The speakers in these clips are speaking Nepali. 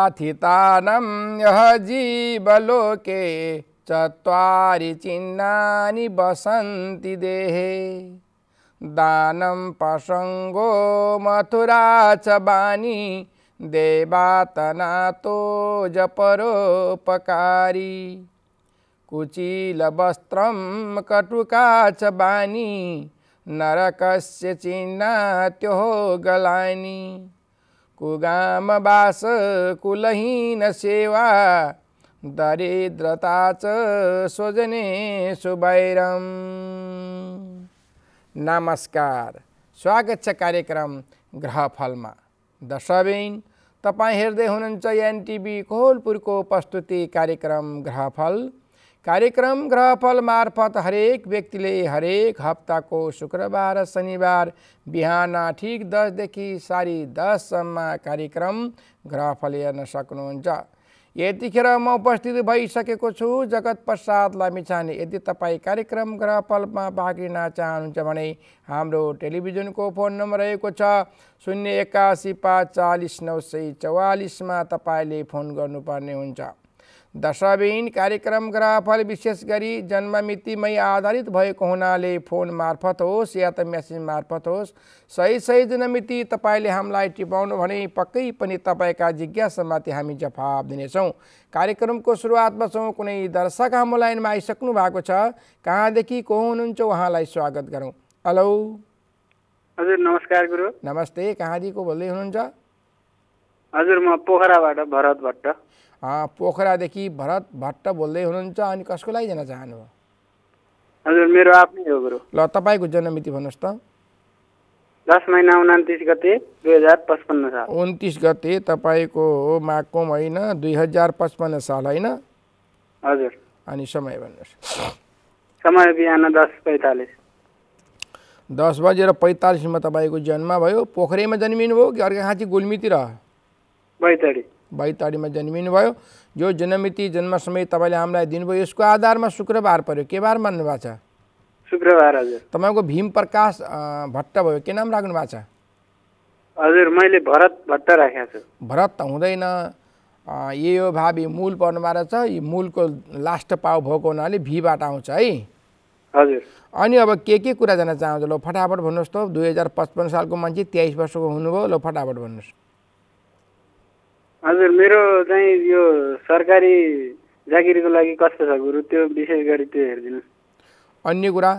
व्याथितानं यः चुरी चत्वारि वसंति देहे दान प्रसंगो मथुरा च वाणी तो जपरोपकारी कुचीलवस्त्रं कटुका च वाणी नरकस्य चिह्नात्योः गलानि कुगाम बास कुलहीन सेवा च सोजने सुबैरम नमस्कार स्वागत छ कार्यक्रम ग्रहफलमा दर्शबिन तपाईँ हेर्दै हुनुहुन्छ एनटिभी कोहलपुरको प्रस्तुति कार्यक्रम ग्रहफल कार्यक्रम ग्रहफल मार्फत हरेक व्यक्तिले हरेक हप्ताको शुक्रबार शनिबार बिहान ठिक दसदेखि साढे दससम्म कार्यक्रम ग्रहफल हेर्न सक्नुहुन्छ यतिखेर म उपस्थित भइसकेको छु जगत प्रसाद लामिछाने यदि तपाईँ कार्यक्रम ग्रहफलमा भाग लिन चाहनुहुन्छ भने हाम्रो टेलिभिजनको फोन नम्बर रहेको छ शून्य एक्कासी पाँच चालिस नौ सय चौवालिसमा तपाईँले फोन गर्नुपर्ने हुन्छ दशाबेन कार्यक्रम ग्राफल विशेष गरी जन्ममितिमै आधारित भएको हुनाले फोन मार्फत होस् या त मेसेज मार्फत होस् सही सही जन्ममिति तपाईँले हामीलाई टिपाउनु भने पक्कै पनि तपाईँका जिज्ञासामाथि हामी जवाब दिनेछौँ कार्यक्रमको सुरुवातमा छौँ कुनै दर्शक हाम्रो लाइनमा आइसक्नु भएको छ कहाँदेखि को हुनुहुन्छ उहाँलाई स्वागत गरौँ हेलो हजुर नमस्कार गुरु नमस्ते कहाँदेखिको बोल्दै हुनुहुन्छ हजुर म पोखराबाट भरत भट्ट पोखरादेखि भरत भट्ट बोल्दै हुनुहुन्छ अनि कसको लागि जान चाहनुभयो हजुर मेरो आफ्नै हो गुरु ल तपाईँको जन्ममिति भन्नुहोस् त दस महिना उन्तिस गते दुई हजार पचपन्न साल उन्तिस गते तपाईँको माघको महिना दुई हजार पचपन्न साल होइन हजुर अनि समय भन्नुहोस् समय बिहान दस पैँतालिस दस बजेर पैँतालिसमा तपाईँको जन्म भयो जन्मिनु भयो कि अर्का खाँची गुल्मीतिर बैतडी बैतडीमा जन्मिनु जन्मिनुभयो जो जन्ममिति जन्म समय तपाईँले हामीलाई दिनुभयो यसको आधारमा शुक्रबार पर्यो के बार मान्नु भएको छ शुक्रबार हजुर तपाईँको भीम प्रकाश भट्ट भयो के नाम राख्नु भएको छ हजुर मैले भरत भट्ट राखेको छु भरत त हुँदैन ए यो भावी मूल पर्नुमा रहेछ यो मूलको लास्ट पाउ भएको हुनाले भीबाट आउँछ है हजुर अनि अब के के कुरा जान चाहन्छ ल फटाफट भन्नुहोस् त दुई हजार पचपन्न सालको मान्छे तेइस वर्षको हुनुभयो लो फटाफट भन्नुहोस् हजुर मेरो चाहिँ यो सरकारी जागिरीको लागि कस्तो छ गुरु त्यो विशेष गरी त्यो हेरिदिनु अन्य कुरा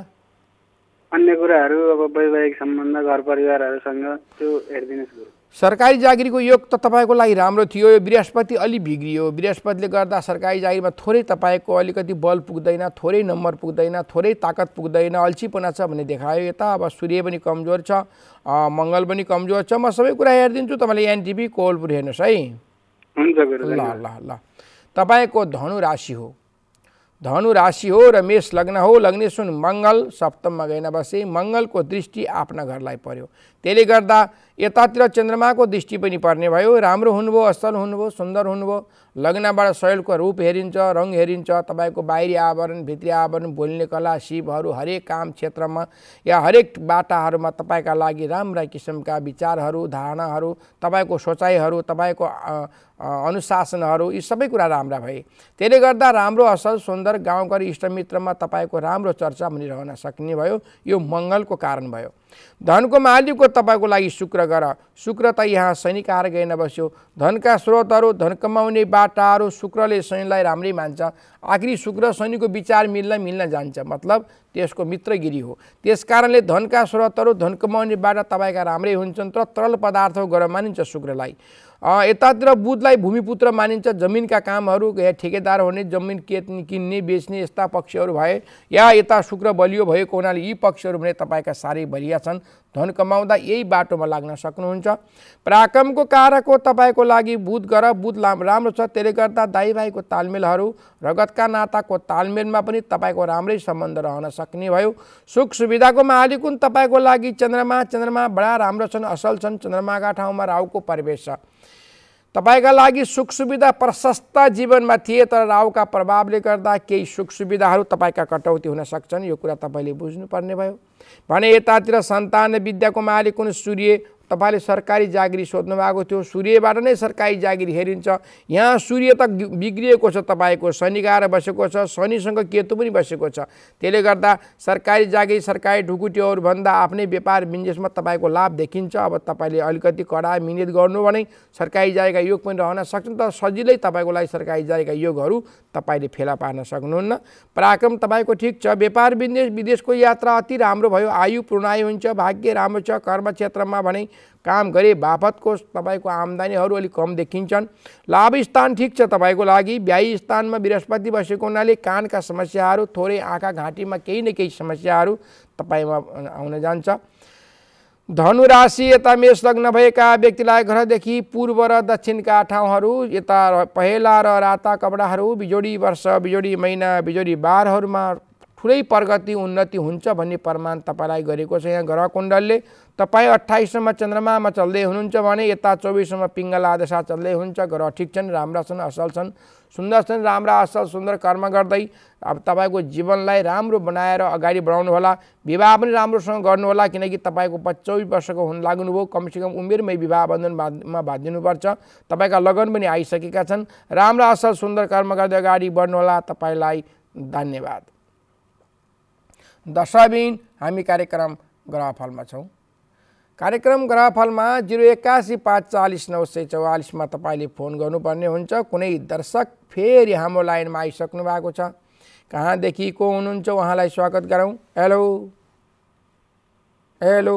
अन्य कुराहरू अब वैवाहिक सम्बन्ध घर परिवारहरूसँग त्यो हेरिदिनुहोस् गुरु सरकारी जागिरीको योग त तपाईँको लागि राम्रो थियो यो बृहस्पति अलि बिग्रियो बृहस्पतिले गर्दा सरकारी जागिरमा थोरै तपाईँको अलिकति बल पुग्दैन थोरै नम्बर पुग्दैन थोरै ताकत पुग्दैन अल्छीपना छ भन्ने देखायो यता अब सूर्य पनि कमजोर छ मङ्गल पनि कमजोर छ म सबै कुरा हेरिदिन्छु तपाईँले एनटिभी कोलपुर हेर्नुहोस् है हुन्छ ल ल ल तपाईँको धनु राशि हो धनु राशि हो र मेष लग्न हो लग्ने सुन मङ्गल सप्तममा गएन बसे मङ्गलको दृष्टि आफ्ना घरलाई पर्यो त्यसले गर्दा यतातिर चन्द्रमाको दृष्टि पनि पर्ने भयो राम्रो हुनुभयो असल हुनुभयो सुन्दर हुनुभयो लग्नबाट शैलको रूप हेरिन्छ रङ हेरिन्छ तपाईँको बाहिरी आवरण भित्री आवरण बोल्ने कला शिवहरू हरेक काम क्षेत्रमा या हरेक बाटाहरूमा तपाईँका लागि राम्रा किसिमका विचारहरू धारणाहरू तपाईँको सोचाइहरू तपाईँको अनुशासनहरू यी सबै कुरा राम्रा भए त्यसले गर्दा राम्रो असल सुन्दर गाउँघर इष्टमित्रमा तपाईँको राम्रो चर्चा भनिरहन सक्ने भयो यो मङ्गलको कारण भयो धनको मालिकको तपाईँको लागि शुक्र गर शुक्र त यहाँ शनि कारक बस्यो धनका स्रोतहरू धन कमाउने बाटाहरू शुक्रले शनिलाई राम्रै मान्छ आखिरी शुक्र शनिको विचार मिल्न मिल्न जान्छ मतलब त्यसको मित्रगिरी हो त्यस कारणले धनका स्रोतहरू धन कमाउनेबाट तपाईँका राम्रै हुन्छन् तर तरल पदार्थ गरेर मानिन्छ शुक्रलाई यतातिर बुधलाई भूमिपुत्र मानिन्छ जमिनका कामहरू या ठेकेदार हुने जमिन के किन्ने बेच्ने यस्ता पक्षहरू भए या यता शुक्र बलियो भएको हुनाले यी पक्षहरू भने तपाईँका साह्रै बलिया छन् धन कमाउँदा यही बाटोमा लाग्न सक्नुहुन्छ पराक्रमको कारक हो तपाईँको लागि बुध ग्रह बुध राम्रो छ त्यसले गर्दा दाई भाइको तालमेलहरू रगतका नाताको तालमेलमा पनि तपाईँको राम्रै सम्बन्ध रहन सक्ने भयो सुख सुविधाको मालिक हुन् तपाईँको लागि चन्द्रमा चन्द्रमा बडा राम्रो छन् असल छन् चन्द्रमाका ठाउँमा राहुको प्रवेश छ तपाईँका लागि सुख सुविधा प्रशस्त जीवनमा थिए तर राहुका प्रभावले गर्दा केही सुख सुविधाहरू तपाईँका कटौती हुन सक्छन् यो कुरा तपाईँले बुझ्नुपर्ने भयो भने यतातिर सन्तान विद्याकुमारी कुन सूर्य तपाईँले सरकारी जागिरी सोध्नु भएको थियो सूर्यबाट नै सरकारी जागिरी हेरिन्छ यहाँ सूर्य त बिग्रिएको छ तपाईँको शनि गाएर बसेको छ शनिसँग केतु पनि बसेको छ त्यसले गर्दा सरकारी जागिरी सरकारी ढुकुटीहरूभन्दा आफ्नै व्यापार बिजनेसमा तपाईँको लाभ देखिन्छ अब तपाईँले अलिकति कडा मिहिनेत गर्नु भने सरकारी जागिरका योग पनि रहन सक्छन् तर सजिलै तपाईँको लागि सरकारी जागिरका योगहरू तपाईँले फेला पार्न सक्नुहुन्न पराक्रम तपाईँको ठिक छ व्यापार बिजनेस विदेशको यात्रा अति राम्रो भयो आयु पूर्णायु हुन्छ भाग्य राम्रो छ कर्म क्षेत्रमा भने काम गरे बापतको तपाईँको आम्दानीहरू अलिक कम देखिन्छन् लाभ स्थान ठिक छ तपाईँको लागि ब्याय स्थानमा बृहस्पति बसेको हुनाले कानका समस्याहरू थोरै आँखा घाँटीमा केही न केही समस्याहरू तपाईँमा आउन जान्छ धनु राशि यता मेष लग्न भएका व्यक्तिलाई घरदेखि पूर्व र दक्षिणका ठाउँहरू यता पहेला र राता कपडाहरू बिजोडी वर्ष बिजोडी महिना बिजोडी बारहरूमा ठुलै प्रगति उन्नति हुन्छ भन्ने प्रमाण तपाईँलाई गरेको छ यहाँ ग्रह कुण्डलले तपाईँ अट्ठाइससम्म चन्द्रमामा चल्दै हुनुहुन्छ भने यता चौबिससम्म पिङ्गला दशा चल्दै हुन्छ ग्रह ठिक छन् राम्रा छन् असल छन् सुन्दर छन् राम्रा असल सुन्दर कर्म गर्दै अब तपाईँको जीवनलाई राम्रो बनाएर अगाडि होला विवाह पनि राम्रोसँग गर्नुहोला किनकि तपाईँको चौबिस वर्षको हुन लाग्नुभयो कमसेकम उमेरमै विवाह बन्धन बन्धनमा बाँधिनुपर्छ तपाईँका लगन पनि आइसकेका छन् राम्रा असल सुन्दर कर्म गर्दै अगाडि बढ्नुहोला तपाईँलाई धन्यवाद दशबिन हामी कार्यक्रम ग्रहफलमा छौँ कार्यक्रम ग्रहफलमा जिरो एक्कासी पाँच चालिस नौ सय चौवालिसमा तपाईँले फोन गर्नुपर्ने हुन्छ कुनै दर्शक फेरि हाम्रो लाइनमा आइसक्नु भएको छ कहाँदेखि को हुनुहुन्छ उहाँलाई स्वागत गरौँ हेलो हेलो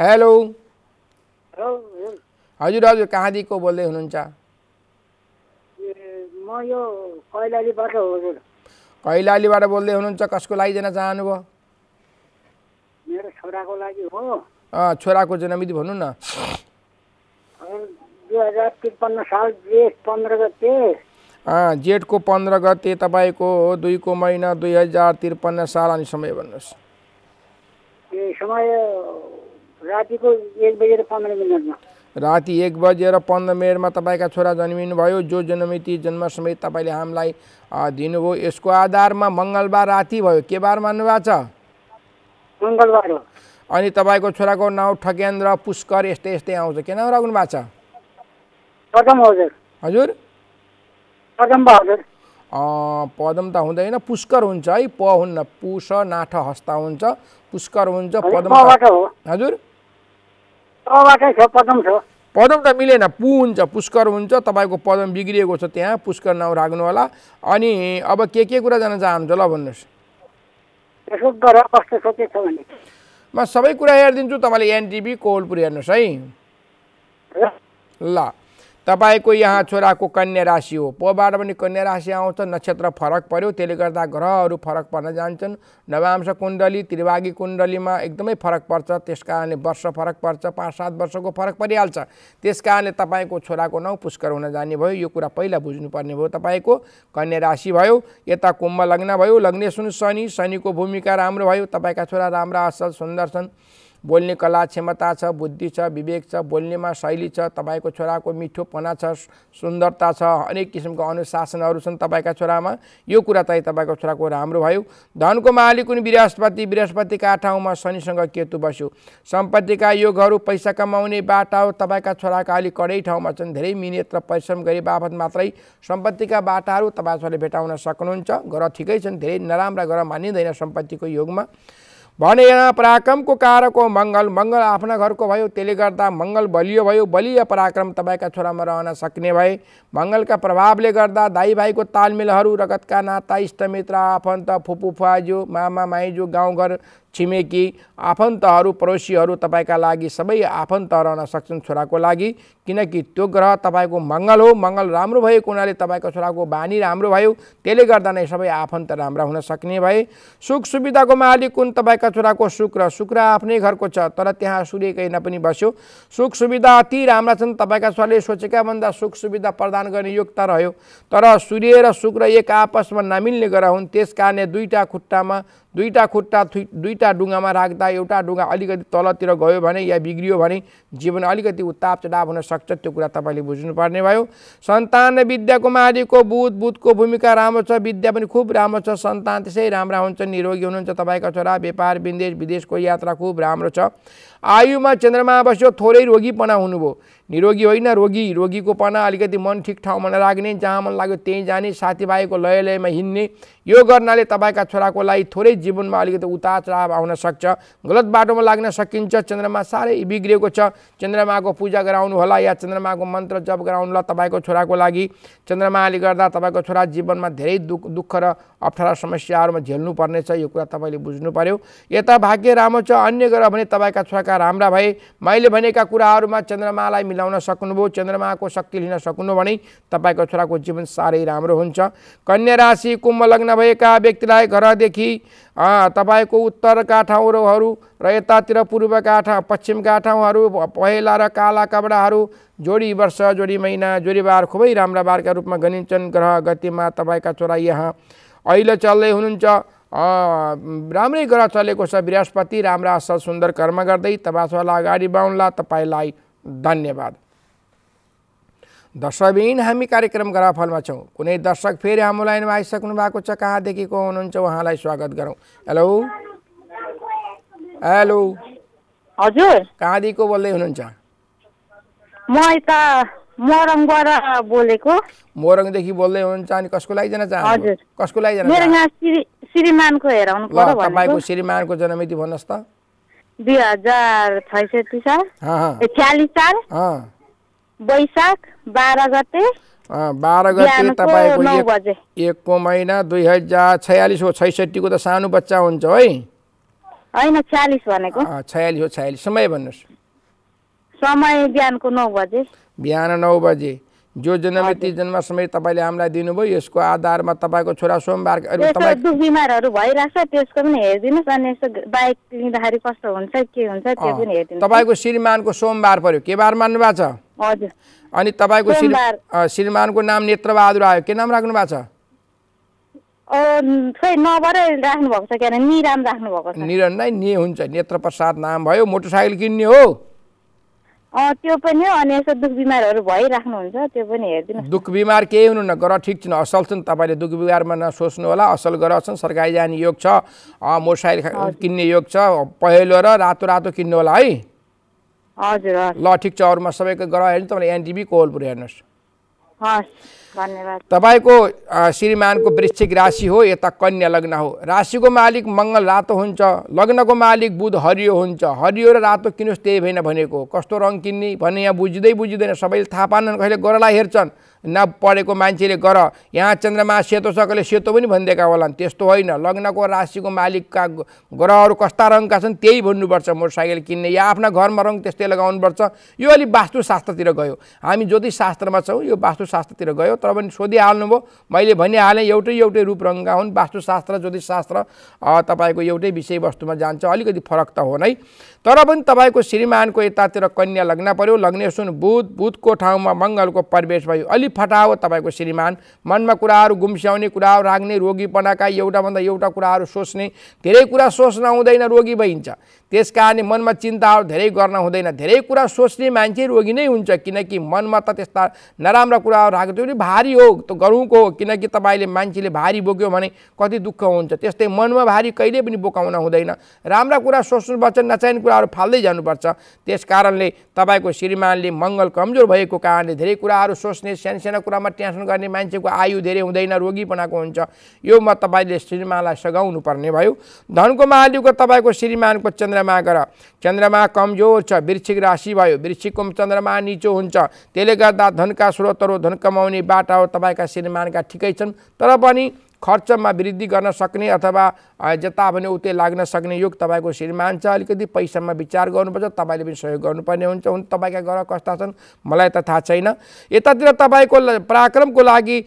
हेलो हजुर हजुर कहाँदेखिको बोल्दै हुनुहुन्छ कैलालीबाट बोल्दै हुनुहुन्छ कसको लागि दिन चाहनुभयो छोराको लागि हो छोराको जन्मदिन भन्नु न दुई साल जेठ पन्ध्र गते जेठको पन्ध्र गते तपाईँको हो दुईको महिना दुई हजार त्रिपन्न साल अनि समय भन्नुहोस् समय रातिको एक बजेर पन्ध्र मिनटमा राति एक बजेर पन्ध्र मिनटमा तपाईँका छोरा भयो जो जन्मिति जन्म समय तपाईँले हामीलाई दिनुभयो यसको आधारमा मङ्गलबार राति भयो के बार मान्नु भएको छ मङ्गलबार अनि तपाईँको छोराको नाउँ ठगेन्द्र पुष्कर यस्तै यस्तै आउँछ के नाउँ राख्नु भएको छ हजुर हजुर पदम हजुर पदम त हुँदैन पुष्कर हुन्छ है प हुन्न पुष नाठ हस्ता हुन्छ पुष्कर हुन्छ पदम हजुर पदम त मिलेन पु हुन्छ पुष्कर हुन्छ तपाईँको पदम बिग्रिएको छ त्यहाँ पुष्कर नाउँ राख्नु होला अनि अब के के कुरा जान चाहनुहुन्छ ल भन्नुहोस् यसो गरेर कस्तो छ के छ भने म सबै कुरा हेरिदिन्छु तपाईँले एनटिभी कोवलपुर हेर्नुहोस् है ल तपाईँको यहाँ छोराको कन्या राशि हो पोबाट पनि कन्या राशि आउँछ नक्षत्र फरक पर्यो त्यसले गर्दा ग्रहहरू फरक पर्न जान्छन् नवांश कुण्डली त्रिभागी कुण्डलीमा एकदमै फरक पर्छ त्यस कारणले वर्ष फरक पर्छ पाँच सात वर्षको फरक परिहाल्छ त्यस कारणले तपाईँको छोराको नाउँ पुष्कर हुन जाने भयो यो कुरा पहिला बुझ्नुपर्ने भयो तपाईँको कन्या राशि भयो यता कुम्भ लग्न भयो लग्ने सुन शनि शनिको भूमिका राम्रो भयो तपाईँका छोरा राम्रा असल सुन्दर छन् बोल्ने कला क्षमता छ बुद्धि छ विवेक छ बोल्नेमा शैली छ तपाईँको छोराको मिठोपना छ सुन्दरता छ अनेक किसिमको अनुशासनहरू छन् तपाईँका छोरामा यो कुरा चाहिँ तपाईँको छोराको राम्रो भयो धनको मालिक हुन् बृहस्पति बृहस्पतिका ठाउँमा शनिसँग केतु बस्यो सम्पत्तिका योगहरू पैसा कमाउने बाटा हो तपाईँका छोराका अलिक कडै ठाउँमा छन् धेरै मिहिनेत र परिश्रम गरे बापत मात्रै सम्पत्तिका बाटाहरू तपाईँ छोराले भेटाउन सक्नुहुन्छ ग्रह ठिकै छन् धेरै नराम्रा ग्रह मानिँदैन सम्पत्तिको योगमा यहाँ पराक्रमको कारको मङ्गल मङ्गल आफ्ना घरको भयो त्यसले गर्दा मङ्गल बलियो भयो बलियो पराक्रम तपाईँका छोरामा रहन सक्ने भए मङ्गलका प्रभावले गर्दा दाइ भाइको तालमेलहरू रगतका नाता इष्टमित्र आफन्त फुपू फुवाजु मामा माइजू गाउँघर छिमेकी आफन्तहरू पडोसीहरू तपाईँका लागि सबै आफन्त रहन सक्छन् छोराको लागि किनकि त्यो ग्रह तपाईँको मङ्गल हो मङ्गल राम्रो भएको हुनाले तपाईँको छोराको बानी राम्रो भयो त्यसले गर्दा नै सबै आफन्त राम्रा हुन सक्ने भए सुख सुविधाको मालिक कुन तपाईँका छोराको शुक्र शुक्र आफ्नै घरको छ तर त्यहाँ सूर्य कहीँ पनि बस्यो सुख सुविधा अति राम्रा छन् तपाईँका छोराले सोचेका भन्दा सुख सुविधा प्रदान गर्ने योग्यता रह्यो तर सूर्य र शुक्र एक आपसमा नमिल्ने ग्रह हुन् त्यस कारणले दुईवटा खुट्टामा दुईवटा खुट्टा दुई दुईवटा डुङ्गामा राख्दा एउटा डुङ्गा अलिकति तलतिर गयो भने या बिग्रियो भने जीवन अलिकति उत्ताप चढाव सक्छ त्यो कुरा तपाईँले बुझ्नुपर्ने भयो सन्तान र विद्या कुमारीको बुध बुधको भूमिका राम्रो छ विद्या पनि खुब राम्रो छ सन्तान त्यसै राम्रा हुन्छ निरोगी हुनुहुन्छ तपाईँको छोरा व्यापार विदेश विदेशको यात्रा खुब राम्रो छ आयुमा चन्द्रमा बस्यो थोरै रोगीपना हुनुभयो निरोगी होइन रोगी रोगीको पना अलिकति मन ठिक ठाउँमा नराख्ने जहाँ मन लाग्यो त्यहीँ जाने साथीभाइको लय लयमा हिँड्ने यो गर्नाले तपाईँका छोराको लागि थोरै जीवनमा अलिकति उतार चढाव आउन सक्छ गलत बाटोमा लाग्न सकिन्छ चन्द्रमा साह्रै बिग्रिएको छ चन्द्रमाको पूजा गराउनु होला या चन्द्रमाको मन्त्र जप गराउनु होला तपाईँको छोराको लागि चन्द्रमाले गर्दा तपाईँको छोरा जीवनमा धेरै दुःख दुःख र अप्ठ्यारा समस्याहरूमा झेल्नुपर्नेछ यो कुरा तपाईँले बुझ्नु पऱ्यो यता भाग्य राम्रो छ अन्य ग्रह भने तपाईँका छोराका राम्रा भए मैले भनेका कुराहरूमा चन्द्रमालाई लाउन सक्नुभयो चन्द्रमाको शक्ति लिन सक्नु भने तपाईँको छोराको जीवन साह्रै राम्रो हुन्छ कन्या राशि कुम्भ लग्न भएका व्यक्तिलाई घरदेखि तपाईँको उत्तरका ठाउँहरू र यतातिर पूर्वका ठाउँ पश्चिमका ठाउँहरू पहेँला र काला कपडाहरू जोडी वर्ष जोडी महिना जोडी बार खुबै राम्रा बारका रूपमा गनिन्छन् ग्रह गतिमा तपाईँका छोरा यहाँ अहिले चल्दै हुनुहुन्छ राम्रै ग्रह चलेको छ बृहस्पति राम्रा असल सुन्दर कर्म गर्दै छोरालाई अगाडि बढाउनला तपाईँलाई धन्यवाद दर्शकबिन हामी कार्यक्रम ग्राफलमा छौँ कुनै दर्शक फेरि हाम्रो लाइनमा आइसक्नु भएको छ कहाँदेखि को हुनुहुन्छ उहाँलाई स्वागत गरौँ हेलो हेलो हजुर कहाँदेखि को बोल्दै हुनुहुन्छ म यता मोरङबाट बोलेको मोरङदेखि बोल्दै हुनुहुन्छ अनि कसको लागि जान चाहनुहुन्छ कसको लागि जान श्रीमानको हेराउनु तपाईँको श्रीमानको जन्ममिति भन्नुहोस् त दुई हजार छैसठी साल छ्यालिस साल वैशाख बाह्र गते बाह्र गते तपाईँको एकको महिना दुई हजार छयालिस हो छैसठीको त सानो बच्चा हुन्छ है होइन भनेको हो छयालिस समय भन्नुहोस् समय बिहानको नौ बजे बिहान नौ बजे जो जन्म ती जन्म समय तपाईँले हामीलाई दिनुभयो यसको आधारमा तपाईँको छोरा सोमबार दुःख बिमारहरू भइरहेको छ त्यसको पनि हेरिदिनुहोस् अनि यसो बाइक लिँदाखेरि कस्तो हुन्छ के हुन्छ त्यो पनि हेरिदिनु तपाईँको श्रीमानको सोमबार पर्यो के बार मान्नु भएको छ हजुर अनि तपाईँको श्रीमानको नाम नेत्रबहादुर आयो के नाम राख्नु भएको छ खै नबाटै राख्नु भएको छ किन निराम राख्नु भएको छ निरन नै ने हुन्छ नेत्र प्रसाद नाम भयो मोटरसाइकल किन्ने हो त्यो पनि अनि यसो दुःख बिमारहरू भइराख्नुहुन्छ त्यो पनि हेरिदिनु दुःख बिमार केही हुनुहुन्न गर ठिक छैन असल छन् तपाईँले दुःख बिमारमा नसोच्नु होला असल गर सरकारी जाने योग छ मोटरसाइकल किन्ने योग छ पहेँलो र रातो रातो किन्नु होला है हजुर ल ठिक छ अरूमा सबैको ग्रह हेर्नु तपाईँले एनटिभी कोहलपुर हेर्नुहोस् धन्यवाद तपाईँको श्रीमानको वृश्चिक राशि हो यता कन्या लग्न हो राशिको मालिक मङ्गल रातो हुन्छ लग्नको मालिक बुध हरियो हुन्छ हरियो र रातो किन्नुहोस् त्यही भएन भनेको कस्तो रङ किन्ने भने यहाँ बुझ्दै बुझ्दैन सबैले थाहा पाएनन् कहिले गोरालाई हेर्छन् नपढेको मान्छेले गर यहाँ चन्द्रमा सेतो छ सकले सेतो पनि भनिदिएका होलान् त्यस्तो होइन लग्नको राशिको मालिकका ग्रहहरू कस्ता रङका छन् त्यही भन्नुपर्छ मोटरसाइकल किन्ने या आफ्ना घरमा रङ त्यस्तै लगाउनुपर्छ यो अलिक वास्तुशास्त्रतिर गयो हामी शास्त्रमा छौँ यो वास्तुशास्त्रतिर गयो तर पनि सोधिहाल्नुभयो मैले भनिहालेँ एउटै एउटै रूप रङका हुन् वास्तुशास्त्र ज्योतिषशास्त्र तपाईँको एउटै विषयवस्तुमा जान्छ अलिकति फरक त हो नै तर पनि तपाईँको श्रीमानको यतातिर कन्या लग्न पऱ्यो लग्नेसुन बुध बुधको ठाउँमा मङ्गलको प्रवेश भयो अलिक फेरि फटाओ तपाईँको श्रीमान मनमा कुराहरू गुम्स्याउने कुराहरू राख्ने रोगीपनाका एउटाभन्दा एउटा कुराहरू सोच्ने धेरै कुरा सोच्न हुँदैन रोगी भइन्छ त्यस कारणले मनमा चिन्ताहरू धेरै गर्न हुँदैन धेरै कुरा सोच्ने मान्छे रोगी नै हुन्छ किनकि मनमा त त्यस्ता नराम्रा कुराहरू राख्दियो त्यो भारी हो त गरौँको हो किनकि तपाईँले मान्छेले भारी बोक्यो भने कति दुःख हुन्छ त्यस्तै मनमा भारी कहिले पनि बोकाउन हुँदैन राम्रा कुरा सोच्नुपर्छ नचाहिने कुराहरू फाल्दै जानुपर्छ त्यस कारणले तपाईँको श्रीमानले मङ्गल कमजोर भएको कारणले धेरै कुराहरू सोच्ने टेन्सन कुरामा टेन्सन गर्ने मान्छेको आयु धेरै हुँदैन रोगी बनाएको हुन्छ यो म तपाईँले श्रीमानलाई सघाउनु पर्ने भयो धनको महालिको तपाईँको श्रीमानको चन्द्रमा गर चन्द्रमा कमजोर छ वृक्षिक राशि भयो वृक्षिकको चन्द्रमा निचो हुन्छ त्यसले गर्दा धनका स्रोतहरू धन कमाउने बाटाहरू तपाईँका श्रीमानका ठिकै छन् तर पनि खर्चमा वृद्धि गर्न सक्ने अथवा जता भने उतै लाग्न सक्ने योग तपाईँको श्रीमान छ अलिकति पैसामा विचार गर्नुपर्छ तपाईँले पनि सहयोग गर्नुपर्ने हुन्छ हुन तपाईँका ग्रह कस्ता छन् मलाई त थाहा छैन यतातिर तपाईँको पराक्रमको लागि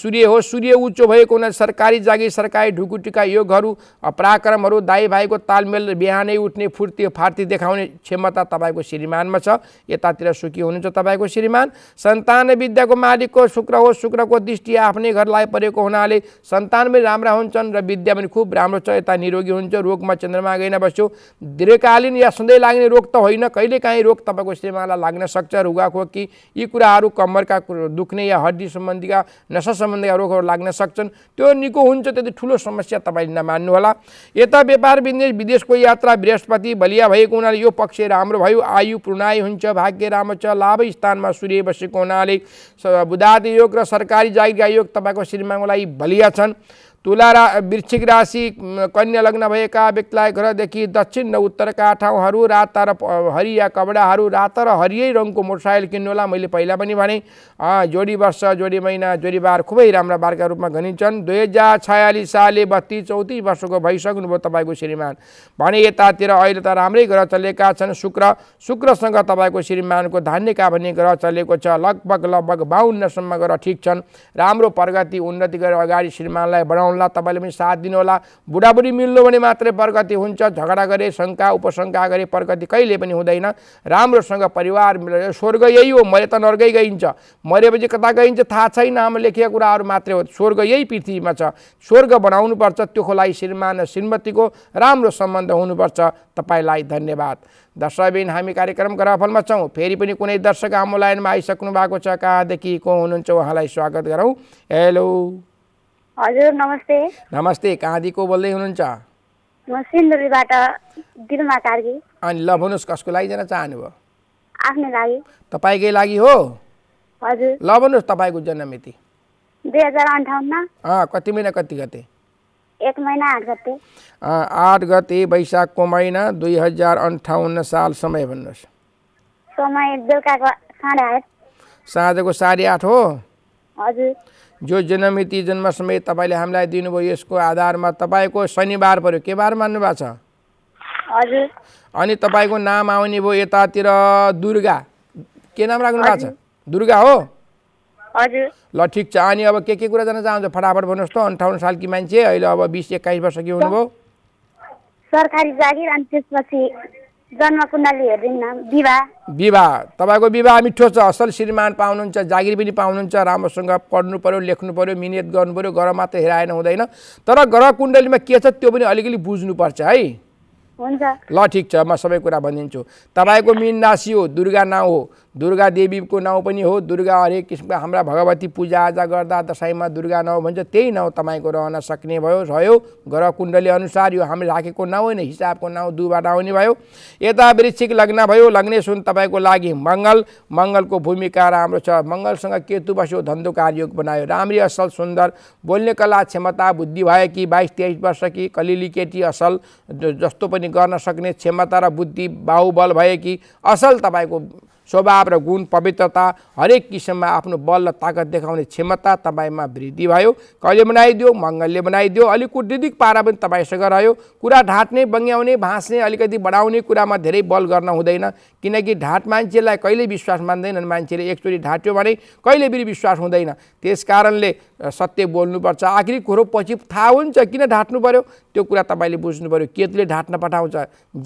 सूर्य हो सूर्य उच्चो भएको हुनाले सरकारी जागिर सरकारी ढुकुटीका योगहरू पराक्रमहरू दाई भाइको तालमेल बिहानै उठ्ने फुर्ती फार्ती देखाउने क्षमता तपाईँको श्रीमानमा छ यतातिर सुखी हुनुहुन्छ तपाईँको श्रीमान सन्तान विद्याको मालिकको शुक्र हो शुक्रको दृष्टि आफ्नै घरलाई परेको हुनाले सन्तान पनि राम्रा हुन्छन् र विद्या पनि खुब राम्रो छ यता निरोगी हुन्छ रोगमा चन्द्रमा गएन बस्यो दीर्घकालीन या सधैँ लाग्ने रोग त होइन कहिलेकाहीँ रोग तपाईँको श्रीमालाई लाग्न सक्छ रुगाखोकी यी कुराहरू कम्मरका दुख्ने या हड्डी सम्बन्धीका नसा सम्बन्धीका रोगहरू लाग्न सक्छन् त्यो निको हुन्छ त्यति ठुलो समस्या तपाईँले नमान्नुहोला यता व्यापार विदेश विदेशको यात्रा बृहस्पति बलिया भएको हुनाले यो पक्ष राम्रो भयो आयु पूर्णाय हुन्छ भाग्य राम्रो छ लाभ स्थानमा सूर्य बसेको हुनाले बुधादि योग र सरकारी जागिरका योग तपाईँको श्रीमाङलाई बलिया عملية तुला रा वृश्चिक राशि कन्या लग्न भएका व्यक्तिलाई घरदेखि दक्षिण र उत्तरका ठाउँहरू रात र हरिया कपडाहरू रात र हरियै रङको मोटरसाइकल किन्नुहोला मैले पहिला पनि भने जोडी वर्ष जोडी महिना जोडी बार खुबै राम्रा बारका रूपमा गनिन्छन् दुई हजार छयालिस सालले बत्तिस चौतिस वर्षको भइसक्नुभयो तपाईँको श्रीमान भने यतातिर अहिले त राम्रै ग्रह चलेका छन् शुक्र शुक्रसँग तपाईँको श्रीमानको धान्यका भन्ने ग्रह चलेको छ लगभग लगभग बाहुन्नसम्म ग्रह ठिक छन् राम्रो प्रगति उन्नति गरेर अगाडि श्रीमानलाई बढाउ ला तपाईँले पनि साथ दिनुहोला बुढाबुढी मिल्नु भने मात्रै प्रगति हुन्छ झगडा गरे शङ्का उपशङ्का गरे प्रगति कहिले पनि हुँदैन राम्रोसँग परिवार मिलेर स्वर्ग यही हो मरे त नर्गै गइन्छ मरेपछि कता गइन्छ थाहा छैन हाम्रो लेखिएको कुराहरू मात्रै हो स्वर्ग यही पृथ्वीमा छ स्वर्ग बनाउनुपर्छ त्यो खोलाइ श्रीमान र श्रीमतीको राम्रो सम्बन्ध हुनुपर्छ तपाईँलाई धन्यवाद दर्शकबिन हामी कार्यक्रमको रफलमा छौँ फेरि पनि कुनै दर्शक लाइनमा आइसक्नु भएको छ कहाँदेखि को हुनुहुन्छ उहाँलाई स्वागत गरौँ हेलो हजुर नमस्ते नमस्ते कहाँदेखिको बोल्दै हुनुहुन्छ म सिन्धुलीबाट दिलमा कार्की अनि ल भन्नुहोस् कसको लागि जान चाहनुभयो आफ्नो लागि तपाईँकै लागि हो हजुर ल भन्नुहोस् तपाईँको जन्ममिति दुई हजार अन्ठाउन्न कति महिना कति गते एक महिना आठ गते आठ गते वैशाखको महिना दुई हजार अन्ठाउन्न साल समय भन्नुहोस् समय बेलुकाको साढे आठ साँझको साढे आठ हो हजुर जो जन्ममिति जन्म समय तपाईँले हामीलाई दिनुभयो यसको आधारमा तपाईँको शनिबार पऱ्यो के बार मान्नु भएको छ हजुर अनि तपाईँको नाम आउने भयो यतातिर दुर्गा के नाम राख्नु भएको छ दुर्गा हो हजुर ल ठिक छ अनि अब के के कुरा जान चाहन्छ फटाफट भन्नुहोस् त अन्ठाउन्न सालकी मान्छे अहिले अब बिस एक्काइस वर्ष कि हुनुभयो सरकारी जागिर अनि त्यसपछि विवाह विवाह तपाईँको विवाह मिठो छ असल श्रीमान पाउनुहुन्छ जागिर पनि पाउनुहुन्छ राम्रोसँग पढ्नु पऱ्यो लेख्नु पऱ्यो मिहिनेत गर्नु पऱ्यो ग्रह मात्र हेराएन हुँदैन तर ग्रह कुण्डलीमा के छ त्यो पनि अलिकति बुझ्नुपर्छ है हुन्छ ल ठिक छ म सबै कुरा भनिदिन्छु तपाईँको मिन राशि हो दुर्गा नाउँ हो दुर्गा देवीको नाउँ पनि हो दुर्गा हरेक किसिमको हाम्रा भगवती पूजाआजा गर्दा दसैँमा दुर्गा नाउँ भन्छ त्यही नाउँ तपाईँको रहन सक्ने भयो रह्यो ग्रह कुण्डली अनुसार यो हामीले राखेको नाउँ होइन हिसाबको नाउँ दुईबाट आउने भयो यता वृश्चिक लग्न भयो लग्ने सुन तपाईँको लागि मङ्गल मङ्गलको भूमिका राम्रो छ मङ्गलसँग केतु बस्यो धन्दो योग बनायो राम्री असल सुन्दर बोल्ने कला क्षमता बुद्धि भयो कि बाइस तेइस वर्ष कि कलिली केटी असल जस्तो पनि गर्न सक्ने क्षमता र बुद्धि बाहुबल भयो कि असल तपाईँको स्वभाव र गुण पवित्रता हरेक किसिममा आफ्नो बल र ताकत देखाउने क्षमता तपाईँमा वृद्धि भयो कहिले बनाइदियो मङ्गलले बनाइदियो अलिक कुटनीतिक पारा पनि तपाईँसँग रह्यो कुरा ढाँट्ने बङ्ग्याउने भाँच्ने अलिकति बढाउने कुरामा धेरै बल गर्न हुँदैन किनकि ढाँट मान्छेलाई कहिले विश्वास मान्दैनन् मान्छेले एकचोटि ढाँट्यो भने कहिले पनि विश्वास हुँदैन त्यस कारणले सत्य बोल्नुपर्छ आखिरी कुरो पछि थाहा हुन्छ किन ढाँट्नु पऱ्यो त्यो कुरा तपाईँले बुझ्नु पऱ्यो केतुले ढाँट्न पठाउँछ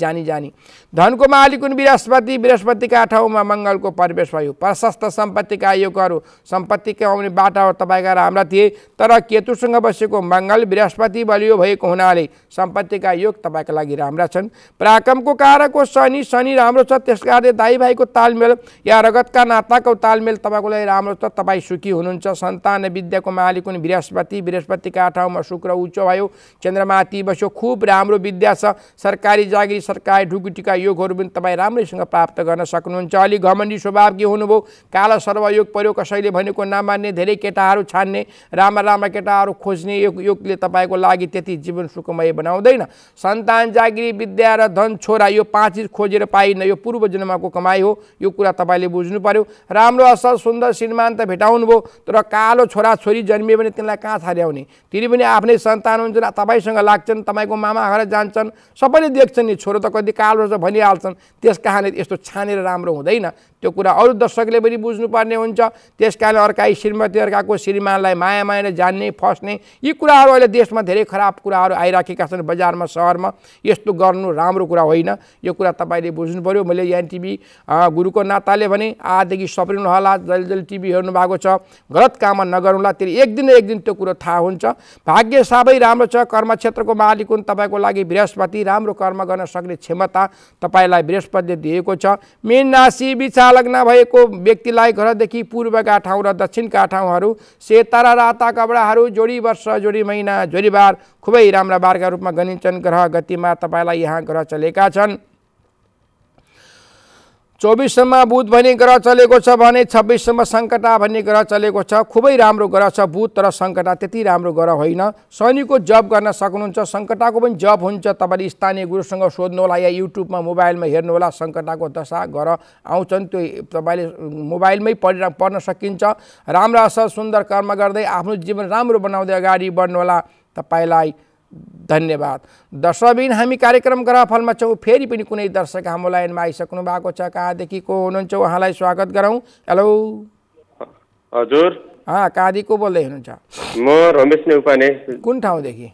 जानी जानी धनको मालिकुन बृहस्पति बृहस्पतिका ठाउँमा मङ्गलको प्रवेश भयो प्रशस्त सम्पत्तिका योगहरू सम्पत्ति कमाउने बाटाहरू तपाईँका राम्रा थिए तर केतुसँग बसेको मङ्गल बृहस्पति बलियो भएको हुनाले सम्पत्तिका योग तपाईँका लागि राम्रा छन् प्राकमको कारकको शनि शनि राम्रो छ त्यस कारणले दाई भाइको तालमेल या रगतका नाताको तालमेल तपाईँको लागि राम्रो छ तपाईँ सुखी हुनुहुन्छ सन्तान विद्याको कुनै बृहस्पति बृहस्पतिका ठाउँमा शुक्र उच्च भयो चन्द्रमा बस्यो खुब राम्रो विद्या छ सरकारी जागिरी सरकारी ढुकुटीका योगहरू पनि तपाईँ राम्रैसँग प्राप्त गर्न सक्नुहुन्छ अलिक घमण्डी स्वभाव के हुनुभयो कालो सर्वयोग पऱ्यो कसैले भनेको नमान्ने धेरै केटाहरू छान्ने राम्रा राम्रा केटाहरू खोज्ने योग योगले तपाईँको लागि त्यति जीवन सुखमय बनाउँदैन सन्तान जागिरी विद्या र धन छोरा यो पाँच चिज खोजेर पाइन यो पूर्व जन्मको कमाई हो यो कुरा तपाईँले बुझ्नु पर्यो राम्रो असल सुन्दर श्रीमान त भेटाउनुभयो तर कालो छोरा छोरी जन्मियो भने तिनलाई कहाँ छार्याउने तिनी पनि आफ्नै सन्तान हुन्छ तपाईँसँग लाग्छन् तपाईँको मामा घर जान्छन् सबैले देख्छन् नि छोरो त कति कालो छ भनिहाल्छन् त्यस कारणले यस्तो छानेर राम्रो हुँदैन त्यो कुरा अरू दर्शकले पनि बुझ्नुपर्ने हुन्छ त्यस कारण अर्काई श्रीमती अर्काको श्रीमानलाई माया माया जान्ने फस्ने यी कुराहरू अहिले देशमा धेरै खराब कुराहरू आइराखेका छन् बजारमा सहरमा यस्तो गर्नु राम्रो कुरा होइन यो कुरा तपाईँले बुझ्नु पऱ्यो मैले यहाँ टिभी गुरुको नाताले भने आजदेखि होला जहिले जहिले टिभी हेर्नु भएको छ गलत काममा नगर्नुला त्यसले एक दिन एक दिन त्यो कुरो थाहा हुन्छ भाग्य सबै राम्रो छ कर्म क्षेत्रको मालिक हुन् तपाईँको लागि बृहस्पति राम्रो कर्म गर्न सक्ने क्षमता तपाईँलाई बृहस्पतिले दिएको छ मेन राशि विचालग्न भएको व्यक्तिलाई घरदेखि पूर्वका ठाउँ र दक्षिणका ठाउँहरू सेता र राता कपडाहरू जोडी वर्ष जोडी महिना जोडीबार खुबै राम्रा बारका रूपमा गनिन्छन् ग्रह गतिमा तपाईँलाई यहाँ ग्रह चलेका छन् चौबिससम्म बुध भन्ने ग्रह चलेको छ भने छब्बिससम्म सङ्कटा भन्ने ग्रह चलेको छ खुबै राम्रो ग्रह छ बुध तर सङ्कटा त्यति राम्रो ग्रह होइन शनिको जप गर्न सक्नुहुन्छ सङ्कटाको पनि जप हुन्छ तपाईँले स्थानीय गुरुसँग सोध्नु होला या युट्युबमा मोबाइलमा हेर्नु होला सङ्कटाको दशा ग्रह आउँछन् त्यो तपाईँले मोबाइलमै पढेर पढ्न सकिन्छ राम्रा असल सुन्दर कर्म गर्दै आफ्नो जीवन राम्रो बनाउँदै अगाडि बढ्नुहोला तपाईँलाई धन्यवाद दसौँ हामी कार्यक्रम ग्रहफलमा छौँ फेरि पनि कुनै दर्शक हाम्रो लाइनमा आइसक्नु भएको छ कहाँदेखि को हुनुहुन्छ उहाँलाई स्वागत गरौँ हेलो हजुर अँ को बोल्दै हुनुहुन्छ म रमेश नेउपाने कुन ठाउँदेखि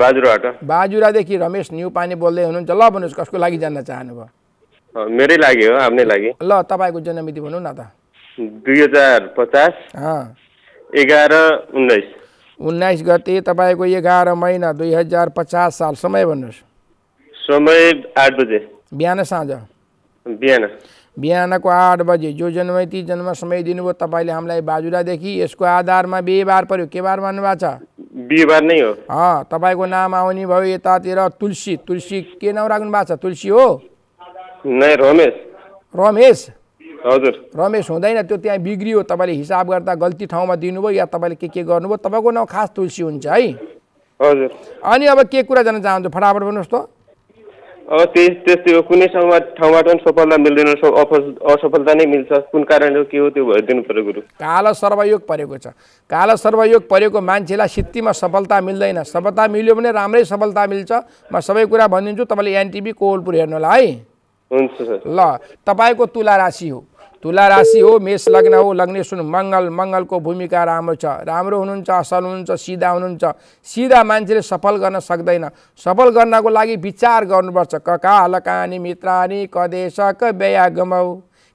बाजुराबाट बाजुरादेखि रमेश न्युपाने बोल्दै हुनुहुन्छ ल भन्नुहोस् कसको लागि जान्न चाहनुभयो मेरै लागि हो आफ्नै लागि ल तपाईँको जन्ममिति भनौँ न त दुई हजार पचास एघार उन्नाइस उन्नाइस गते तपाईँको एघार महिना दुई हजार पचास साल समय भन्नुहोस् समय आठ बजे बिहान साँझ बिहान बिहानको आठ बजे जो जन्मैती जन्म समय दिनुभयो तपाईँले हामीलाई बाजुरादेखि यसको आधारमा बिहिबार पर्यो के बार भन्नुभएको छ बिहिबार नै हो तपाईँको नाम आउने भयो यतातिर तुलसी तुलसी के नाम राख्नु भएको छ तुलसी हो रमेश रमेश हजुर रमेश हुँदैन त्यो त्यहाँ बिग्रियो तपाईँले हिसाब गर्दा गल्ती ठाउँमा दिनुभयो या तपाईँले के के गर्नुभयो तपाईँको नाउँ खास तुलसी हुन्छ है हजुर अनि अब के कुरा जान चाहन्छु फटाफट भन्नुहोस् त त्यही त्यस्तै हो कुनै ठाउँमा ठाउँबाट पनि सफलता मिल्दैन असफलता नै मिल्छ कुन कारण के हो त्यो भइदिनु पऱ्यो गुरु सर्वयोग परेको छ कालो सर्वयोग परेको मान्छेलाई सिद्धिमा सफलता मिल्दैन सफलता मिल्यो भने राम्रै सफलता मिल्छ म सबै कुरा भनिदिन्छु तपाईँले एनटिभी कोवलपुर हेर्नुहोला है हुन्छ ल तपाईँको तुला राशि हो तुला राशि हो मेष लग्न हो लग्ने सुन मङ्गल मङ्गलको भूमिका राम्रो छ राम्रो हुनुहुन्छ असल हुनुहुन्छ सिधा हुनुहुन्छ सिधा मान्छेले सफल गर्न सक्दैन सफल गर्नको लागि विचार गर्नुपर्छ कका हलकानी मित्रानी कदेश क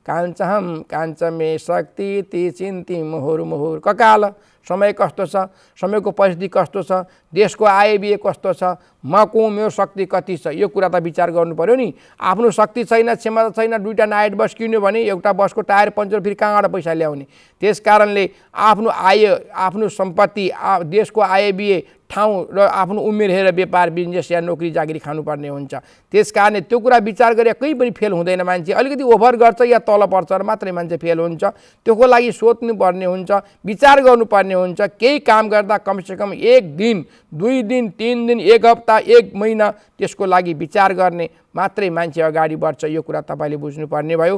कान्छम कान्छ मे शक्ति ती चिन्ती मुहुर मुहुर ककाल समय कस्तो छ समयको परिस्थिति कस्तो छ देशको आय बिए कस्तो छ म को मेरो शक्ति कति छ यो कुरा त विचार गर्नु पऱ्यो नि आफ्नो शक्ति छैन क्षमता छैन दुईवटा नाइट बस किन्यो भने एउटा बसको टायर पन्चर फेरि कहाँबाट पैसा ल्याउने त्यस कारणले आफ्नो आय आफ्नो सम्पत्ति आ देशको आय बिए ठाउँ र आफ्नो उमेर हेरेर व्यापार बिजनेस या नोकरी जागिरी खानुपर्ने हुन्छ त्यस कारणले त्यो कुरा विचार गरेर कहीँ पनि फेल हुँदैन मान्छे अलिकति ओभर गर्छ या तल पर्छ र मात्रै मान्छे फेल हुन्छ त्यसको लागि सोध्नुपर्ने हुन्छ विचार गर्नुपर्ने हुन्छ केही काम गर्दा कमसेकम एक दिन दुई दिन तिन दिन एक हप्ता एक महिना त्यसको लागि विचार गर्ने मात्रै मान्छे अगाडि बढ्छ यो कुरा तपाईँले बुझ्नुपर्ने भयो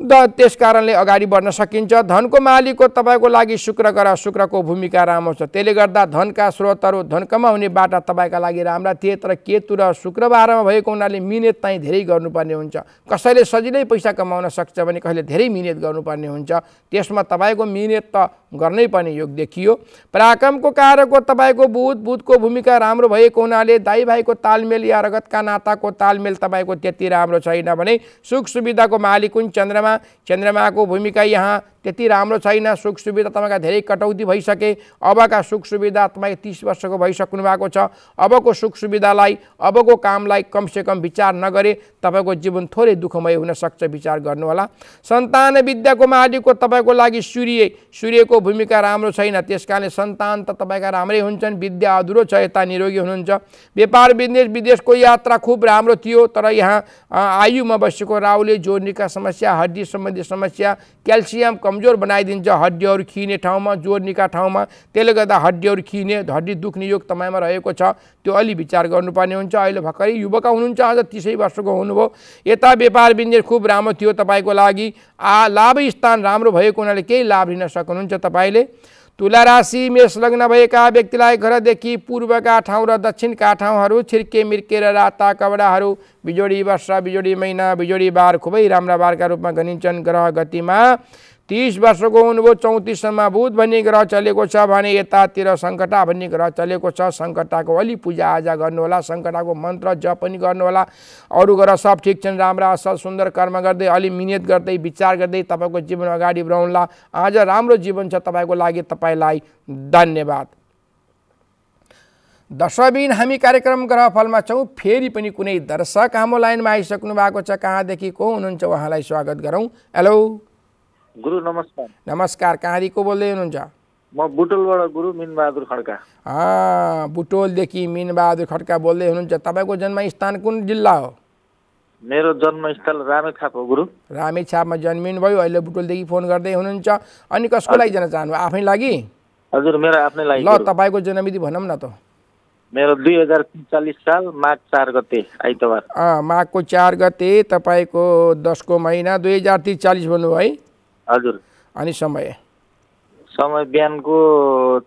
द त्यस कारणले अगाडि बढ्न सकिन्छ धनको मालिकको तपाईँको लागि शुक्र ग्रह शुक्रको भूमिका राम्रो छ त्यसले गर्दा धनका स्रोतहरू धन कमाउने बाटा तपाईँका लागि राम्रा थिए तर केतु र शुक्रबारमा भएको हुनाले मिहिनेत चाहिँ धेरै गर्नुपर्ने हुन्छ कसैले सजिलै पैसा कमाउन सक्छ भने कसैले धेरै मिहिनेत गर्नुपर्ने हुन्छ त्यसमा तपाईँको मिहिनेत त गर्नै पर्ने योग देखियो पराक्रमको कारकको तपाईँको बुध बुधको भूमिका राम्रो भएको हुनाले दाई भाइको तालमेल या रगतका नाताको तालमेल तपाईँको त्यति राम्रो छैन भने सुख सुविधाको मालिक हुन् चन्द्रमा चंद्रमा चंद्रमा को भूमिका यहाँ त्यति राम्रो छैन सुख सुविधा तपाईँका धेरै कटौती भइसके अबका सुख सुविधा तपाईँ तिस वर्षको भइसक्नु भएको छ अबको सुख सुविधालाई अबको कामलाई कमसेकम विचार नगरे तपाईँको जीवन थोरै दुःखमय हुनसक्छ विचार गर्नुहोला सन्तान विद्याको मालिकको तपाईँको लागि सूर्य सूर्यको भूमिका राम्रो छैन त्यस कारणले सन्तान त तपाईँका राम्रै हुन्छन् विद्या अधुरो छ यता निरोगी हुनुहुन्छ व्यापार विदेश विदेशको यात्रा खुब राम्रो थियो तर यहाँ आयुमा बसेको राहुले जोर्नीका समस्या हड्डी सम्बन्धी समस्या क्याल्सियम कम कमजोर बनाइदिन्छ हड्डीहरू खिने ठाउँमा जोड्नेका ठाउँमा त्यसले गर्दा हड्डीहरू खिने हड्डी दुख्ने योग तपाईँमा रहेको छ त्यो अलि विचार गर्नुपर्ने हुन्छ अहिले भर्खरै युवका हुनुहुन्छ आज तिसै वर्षको हुनुभयो यता व्यापार बिजनेस खुब राम्रो थियो तपाईँको लागि आ लाभ स्थान राम्रो भएको हुनाले केही लाभ लिन सक्नुहुन्छ तपाईँले तुला राशि मेष लग्न भएका व्यक्तिलाई घरदेखि पूर्वका ठाउँ र दक्षिणका ठाउँहरू छिर्के मिर्के र राता कपडाहरू बिजोडी वर्ष बिजोडी महिना बिजोडी बार खुबै राम्रा बारका रूपमा गनिन्छन् ग्रह गतिमा तिस वर्षको हुनुभयो चौतिससम्म बुध भन्ने ग्रह चलेको छ भने यतातिर सङ्कटा भन्ने ग्रह चलेको छ सङ्कटाको अलि पूजाआजा गर्नुहोला सङ्कटाको मन्त्र जप पनि गर्नुहोला अरू ग्रह सब ठिक छन् राम्रा असल सुन्दर कर्म गर्दै अलि मिहिनेत गर्दै विचार गर्दै तपाईँको जीवन अगाडि बढाउनुहोला आज राम्रो जीवन छ तपाईँको लागि तपाईँलाई धन्यवाद दशबिन हामी कार्यक्रम ग्रहफलमा छौँ फेरि पनि कुनै दर्शक हाम्रो लाइनमा आइसक्नु भएको छ कहाँदेखि को हुनुहुन्छ उहाँलाई स्वागत गरौँ हेलो गुरु नमस्कार नमस्कार को बोल्दै हुनुहुन्छ म बुटोलबाट गुरु मिनबहादुर खड्का बुटोलदेखि मिनबहादुर खड्का बोल्दै हुनुहुन्छ तपाईँको जन्मस्थान कुन जिल्ला हो मेरो जन्मस्थल रामेछाप हो गुरु रामेछापमा जन्मिनुभयो अहिले बुटोलदेखि फोन गर्दै हुनुहुन्छ अनि कसको लागि जान चाहनु आफ्नै लागि हजुर मेरो आफ्नै लागि ल तपाईँको जन्मविधि भनौँ न त मेरो दुई हजार त्रिचालिस साल माघ चार गते आइतबार माघको चार गते तपाईँको दसको महिना दुई हजार त्रिचालिस भन्नुभयो है हजुर अनि समय समय बिहानको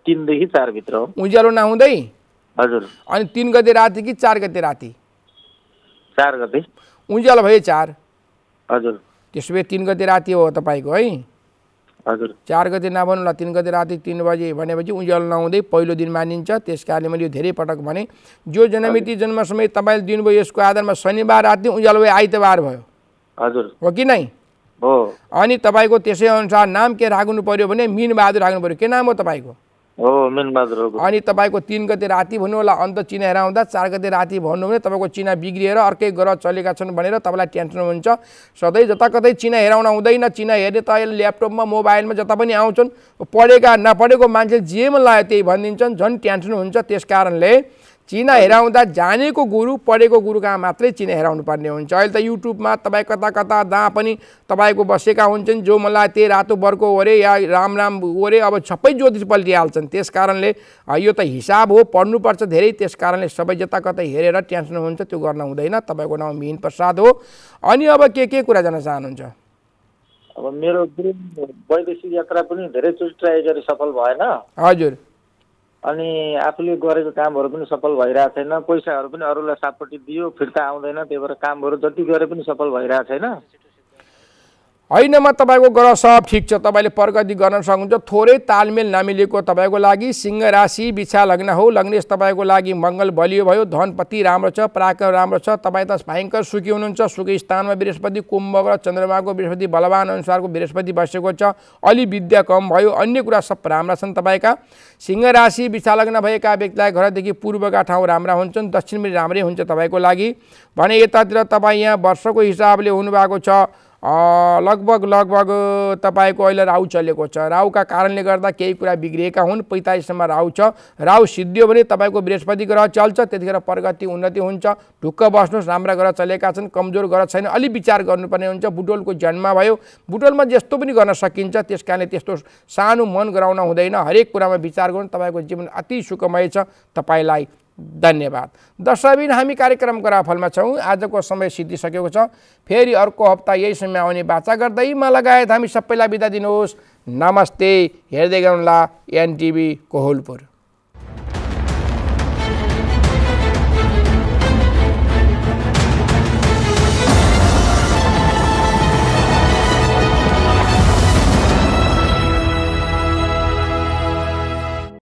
तिनदेखि चारभित्र उज्यालो नहुँदै हजुर अनि तिन गते राति कि चार गते राति चार गते उज्यालो भयो चार हजुर त्यसो भए तिन गते राति हो तपाईँको है हजुर चार गते ल तिन गते राति तिन बजे भनेपछि उज्यालो नहुँदै पहिलो दिन मानिन्छ त्यस कारणले मैले यो धेरै पटक भने जो जन्ममिति जन्म समय तपाईँले दिनुभयो यसको आधारमा शनिबार राति उज्यालो भयो आइतबार भयो हजुर हो कि नै अनि तपाईँको त्यसै अनुसार नाम के राख्नु पर्यो भने मिनबहादुर राख्नु पर्यो के नाम हो तपाईँको अनि तपाईँको तिन गते राति भन्नु होला अन्त चिना हेराउँदा चार गते राति भन्नु भने तपाईँको चिना बिग्रिएर अर्कै ग्रह चलेका छन् भनेर तपाईँलाई टेन्सन हुन्छ सधैँ जता कतै चिना हेराउन हुँदैन चिना हेर्ने त अहिले ल्यापटपमा मोबाइलमा जता पनि आउँछन् पढेका नपढेको मान्छे जे लायो त्यही भनिदिन्छन् झन् टेन्सन हुन्छ त्यस कारणले चिना हेराउँदा जानेको गुरु पढेको गुरु कहाँ मात्रै चिना हेराउनु पर्ने हुन्छ अहिले त युट्युबमा तपाईँ कता कता जहाँ पनि तपाईँको बसेका हुन्छन् जो मलाई त्यही रातो बर्को ओरे या राम राम ओरे अब सबै ज्योतिष पल्टिहाल्छन् त्यस कारणले यो त हिसाब हो पढ्नुपर्छ धेरै त्यस कारणले सबै जता कतै हेरेर टेन्सन हुन्छ त्यो गर्न हुँदैन तपाईँको नाउँ मिहिन प्रसाद हो अनि अब के के कुरा जान चाहनुहुन्छ अब मेरो वैदेशिक यात्रा पनि धेरैचोटि ट्राई गरी सफल भएन हजुर अनि आफूले गरेको कामहरू पनि सफल भइरहेको छैन पैसाहरू पनि अरूलाई सापट्टि दियो फिर्ता आउँदैन त्यही भएर कामहरू जति गरे पनि सफल भइरहेको छैन होइनमा तपाईँको ग्रह सब ठिक छ तपाईँले प्रगति गर्न सक्नुहुन्छ थोरै तालमेल नमिलेको तपाईँको लागि सिंह राशि बिछा लग्न हो लग्नेश तपाईँको लागि मङ्गल बलियो भयो धनपति राम्रो छ प्राकर राम्रो छ तपाईँ त भयङ्कर सुखी हुनुहुन्छ सुखी स्थानमा बृहस्पति कुम्भ र चन्द्रमाको बृहस्पति बलवान अनुसारको बृहस्पति बसेको छ अलि विद्या कम भयो अन्य कुरा सब राम्रा छन् तपाईँका सिंह राशि बिछा लग्न भएका व्यक्तिलाई घरदेखि पूर्वका ठाउँ राम्रा हुन्छन् दक्षिण पनि राम्रै हुन्छ तपाईँको लागि भने यतातिर तपाईँ यहाँ वर्षको हिसाबले हुनुभएको छ लगभग लगभग तपाईँको अहिले राहु चलेको छ राहुका कारणले गर्दा केही कुरा बिग्रिएका हुन् पैँतालिससम्म राहु छ राहु सिद्धियो भने तपाईँको बृहस्पति ग्रह चल्छ त्यतिखेर प्रगति उन्नति हुन्छ ढुक्क बस्नुहोस् राम्रा ग्रह चलेका छन् कमजोर ग्रह छैन अलि विचार गर्नुपर्ने हुन्छ बुटोलको जन्म भयो बुटोलमा जस्तो पनि गर्न सकिन्छ त्यस कारणले त्यस्तो सानो मन गराउन हुँदैन हरेक कुरामा विचार गर्नु तपाईँको जीवन अति सुखमय छ तपाईँलाई धन्यवाद दर्शबिन हामी कार्यक्रमको राफलमा छौँ आजको समय सिद्धिसकेको छ फेरि अर्को हप्ता यही समय आउने बाचा म लगायत हामी सबैलाई बिदा दिनुहोस् नमस्ते हेर्दै गर्नुहोला एनटिभी कोहलपुर